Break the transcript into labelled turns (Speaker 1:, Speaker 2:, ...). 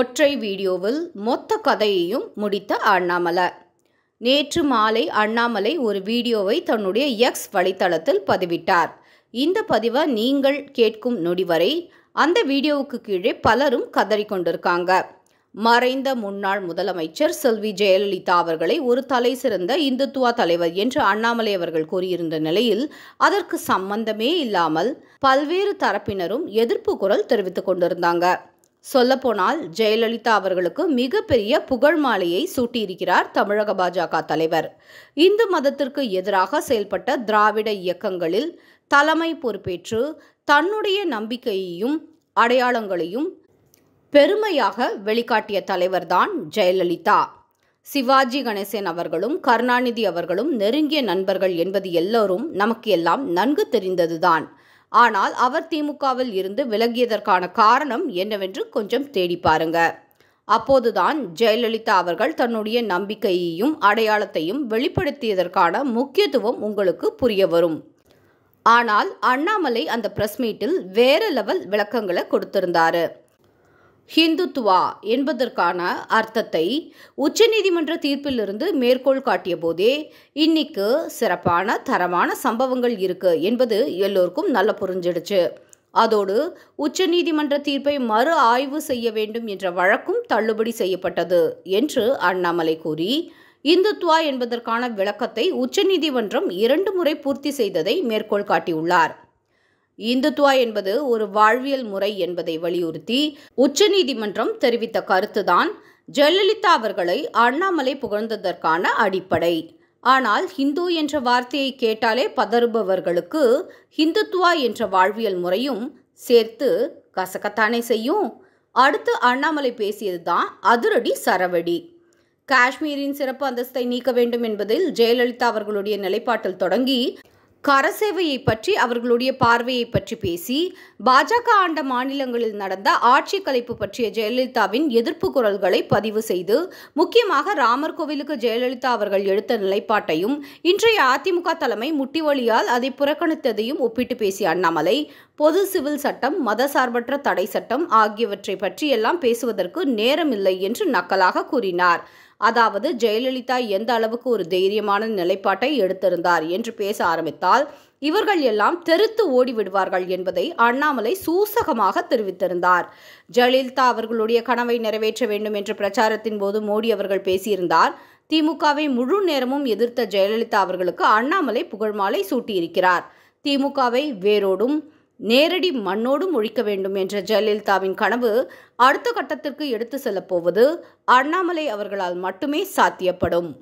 Speaker 1: ஒற்றை வீடியோவில் மொத்த கதையையும் முடித்த அண்ணாமலை நேற்று மாலை அண்ணாமலை ஒரு வீடியோவை தன்னுடைய எக்ஸ் வலைத்தளத்தில் பதிவிட்டார் இந்த பதிவை நீங்கள் கேட்கும் நொடி வரை அந்த வீடியோவுக்கு கீழே பலரும் கதறி கொண்டிருக்காங்க மறைந்த முன்னாள் முதலமைச்சர் செல்வி ஜெயலலிதா அவர்களை ஒரு தலை சிறந்த இந்துத்துவா தலைவர் என்று அண்ணாமலை அவர்கள் கூறியிருந்த நிலையில் அதற்கு சம்பந்தமே இல்லாமல் பல்வேறு தரப்பினரும் எதிர்ப்பு குரல் தெரிவித்துக் கொண்டிருந்தாங்க சொல்லப்போனால் ஜெயலலிதா அவர்களுக்கு மிகப்பெரிய புகழ் மாலையை சூட்டியிருக்கிறார் தமிழக பாஜக தலைவர் இந்து மதத்திற்கு எதிராக செயல்பட்ட திராவிட இயக்கங்களில் தலைமை பொறுப்பேற்று தன்னுடைய நம்பிக்கையையும் அடையாளங்களையும் பெருமையாக வெளிக்காட்டிய தலைவர்தான் ஜெயலலிதா சிவாஜி கணேசன் அவர்களும் கருணாநிதி அவர்களும் நெருங்கிய நண்பர்கள் என்பது எல்லோரும் நமக்கு எல்லாம் நன்கு தெரிந்ததுதான் ஆனால் அவர் திமுகவில் இருந்து விலகியதற்கான காரணம் என்னவென்று கொஞ்சம் தேடி பாருங்க அப்போதுதான் ஜெயலலிதா அவர்கள் தன்னுடைய நம்பிக்கையையும் அடையாளத்தையும் வெளிப்படுத்தியதற்கான முக்கியத்துவம் உங்களுக்கு புரிய வரும் ஆனால் அண்ணாமலை அந்த பிரஸ் மீட்டில் வேற லெவல் விளக்கங்களை கொடுத்திருந்தாரு ஹிந்துத்துவா என்பதற்கான அர்த்தத்தை உச்சநீதிமன்ற தீர்ப்பிலிருந்து மேற்கோள் காட்டிய போதே இன்னைக்கு சிறப்பான தரமான சம்பவங்கள் இருக்கு என்பது எல்லோருக்கும் நல்ல புரிஞ்சிடுச்சு அதோடு உச்சநீதிமன்ற தீர்ப்பை மறு ஆய்வு செய்ய வேண்டும் என்ற வழக்கும் தள்ளுபடி செய்யப்பட்டது என்று அண்ணாமலை கூறி இந்துத்வா என்பதற்கான விளக்கத்தை உச்சநீதிமன்றம் இரண்டு முறை பூர்த்தி செய்ததை மேற்கோள் காட்டியுள்ளார் இந்துத்வா என்பது ஒரு வாழ்வியல் முறை என்பதை வலியுறுத்தி உச்சநீதிமன்றம் தெரிவித்த கருத்துதான் ஜெயலலிதா அவர்களை அண்ணாமலை புகழ்ந்ததற்கான அடிப்படை ஆனால் ஹிந்து என்ற வார்த்தையை கேட்டாலே பதறுபவர்களுக்கு ஹிந்துத்வா என்ற வாழ்வியல் முறையும் சேர்த்து கசக்கத்தானே செய்யும் அடுத்து அண்ணாமலை பேசியது தான் அதிரடி சரவடி காஷ்மீரின் சிறப்பு அந்தஸ்தை நீக்க வேண்டும் என்பதில் ஜெயலலிதா அவர்களுடைய நிலைப்பாட்டில் தொடங்கி கரசேவையை பற்றி அவர்களுடைய பார்வையை பற்றி பேசி பாஜக ஆண்ட மாநிலங்களில் நடந்த ஆட்சி கலைப்பு பற்றிய ஜெயலலிதாவின் எதிர்ப்பு குரல்களை பதிவு செய்து முக்கியமாக ராமர் கோவிலுக்கு ஜெயலலிதா அவர்கள் எடுத்த நிலைப்பாட்டையும் இன்றைய அதிமுக தலைமை முட்டிவழியால் அதை புறக்கணித்ததையும் ஒப்பிட்டு பேசிய அண்ணாமலை பொது சிவில் சட்டம் மதசார்பற்ற தடை சட்டம் ஆகியவற்றை பற்றியெல்லாம் பேசுவதற்கு நேரமில்லை என்று நக்கலாக கூறினார் அதாவது ஜெயலலிதா எந்த அளவுக்கு ஒரு தைரியமான நிலைப்பாட்டை எடுத்திருந்தார் என்று பேச ஆரம்பித்தால் இவர்கள் எல்லாம் தெருத்து ஓடிவிடுவார்கள் என்பதை அண்ணாமலை சூசகமாக தெரிவித்திருந்தார் ஜெயலலிதா அவர்களுடைய கனவை நிறைவேற்ற வேண்டும் என்ற பிரச்சாரத்தின் போது மோடி அவர்கள் பேசியிருந்தார் திமுகவை முழு நேரமும் எதிர்த்த ஜெயலலிதா அவர்களுக்கு அண்ணாமலை புகழ்மாலை சூட்டியிருக்கிறார் திமுகவை வேரோடும் நேரடி மண்ணோடும் ஒழிக்க வேண்டும் என்ற ஜெயலலிதாவின் கனவு அடுத்த கட்டத்திற்கு எடுத்து செல்லப்போவது அண்ணாமலை அவர்களால் மட்டுமே சாத்தியப்படும்